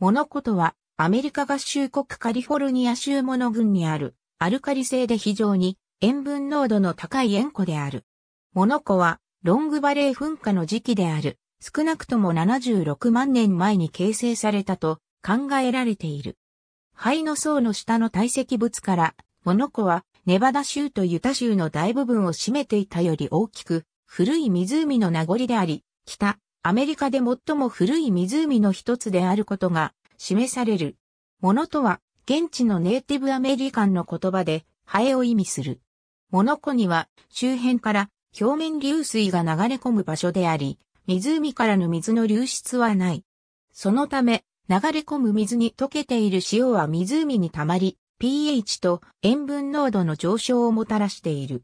モノコとは、アメリカ合衆国カリフォルニア州モノ郡にある、アルカリ性で非常に塩分濃度の高い塩湖である。モノコは、ロングバレー噴火の時期である、少なくとも76万年前に形成されたと考えられている。灰の層の下の堆積物から、モノコは、ネバダ州とユタ州の大部分を占めていたより大きく、古い湖の名残であり、北、アメリカで最も古い湖の一つであることが示される。ものとは、現地のネイティブアメリカンの言葉で、ハエを意味する。モノコには、周辺から表面流水が流れ込む場所であり、湖からの水の流出はない。そのため、流れ込む水に溶けている塩は湖に溜まり、pH と塩分濃度の上昇をもたらしている。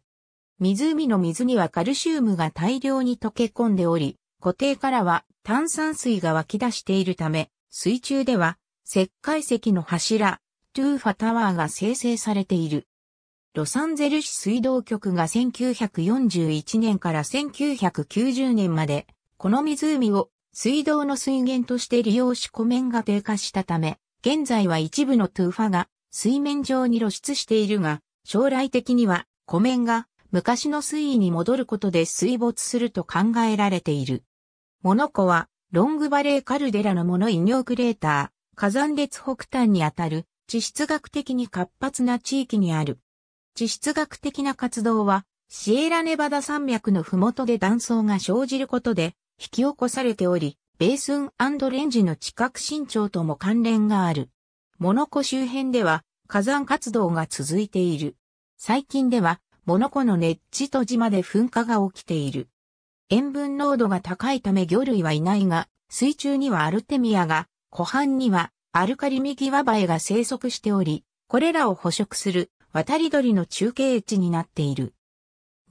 湖の水にはカルシウムが大量に溶け込んでおり、固定からは炭酸水が湧き出しているため、水中では石灰石の柱、トゥーファタワーが生成されている。ロサンゼル市水道局が1941年から1990年まで、この湖を水道の水源として利用し湖面が低下したため、現在は一部のトゥーファが水面上に露出しているが、将来的には湖面が昔の水位に戻ることで水没すると考えられている。モノコは、ロングバレーカルデラのモノ異形クレーター、火山列北端にあたる、地質学的に活発な地域にある。地質学的な活動は、シエラネバダ山脈の麓で断層が生じることで、引き起こされており、ベースンレンジの地殻伸長とも関連がある。モノコ周辺では、火山活動が続いている。最近では、モノコのネッと島で噴火が起きている。塩分濃度が高いため魚類はいないが、水中にはアルテミアが、湖畔にはアルカリミギワバエが生息しており、これらを捕食する渡り鳥の中継地になっている。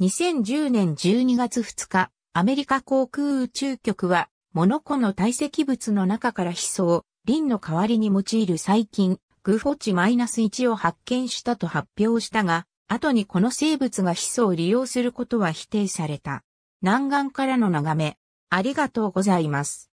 2010年12月2日、アメリカ航空宇宙局は、モノコの堆積物の中からヒ素を、リンの代わりに用いる細菌、グフォチマイナス -1 を発見したと発表したが、後にこの生物がヒ素を利用することは否定された。南岸からの眺め、ありがとうございます。